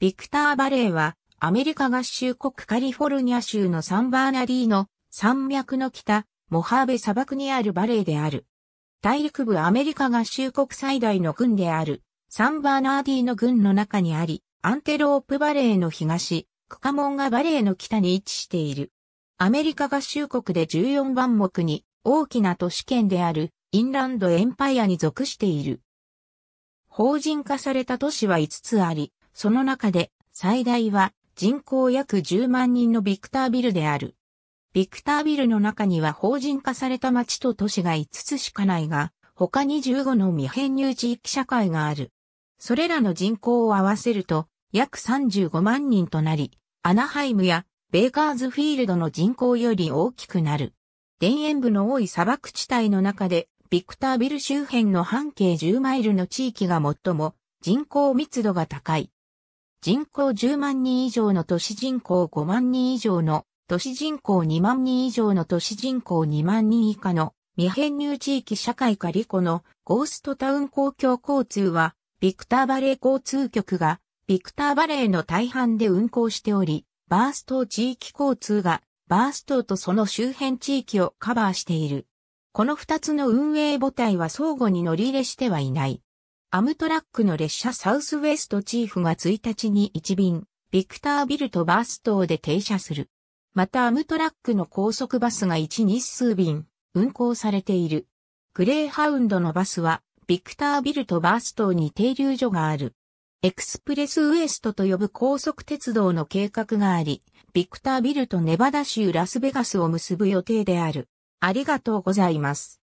ビクターバレーは、アメリカ合衆国カリフォルニア州のサンバーナディーノ山脈の北、モハーベ砂漠にあるバレーである。大陸部アメリカ合衆国最大の軍である、サンバーナーディーの軍の中にあり、アンテロープバレーの東、クカモンガバレーの北に位置している。アメリカ合衆国で14番目に大きな都市圏であるインランドエンパイアに属している。法人化された都市は5つあり、その中で最大は人口約10万人のビクタービルである。ビクタービルの中には法人化された町と都市が5つしかないが、他に15の未編入地域社会がある。それらの人口を合わせると約35万人となり、アナハイムやベーカーズフィールドの人口より大きくなる。田園部の多い砂漠地帯の中で、ビクタービル周辺の半径10マイルの地域が最も人口密度が高い。人口10万人以上の都市人口5万人以上の都市人口2万人以上の都市人口2万人以下の未編入地域社会化リコのゴーストタウン公共交通はビクターバレー交通局がビクターバレーの大半で運行しており、バースト地域交通がバーストとその周辺地域をカバーしている。この二つの運営母体は相互に乗り入れしてはいない。アムトラックの列車サウスウェストチーフが1日に1便、ビクタービルとバース等で停車する。またアムトラックの高速バスが1日数便、運行されている。グレーハウンドのバスは、ビクタービルとバース等に停留所がある。エクスプレスウエストと呼ぶ高速鉄道の計画があり、ビクタービルとネバダ州ラスベガスを結ぶ予定である。ありがとうございます。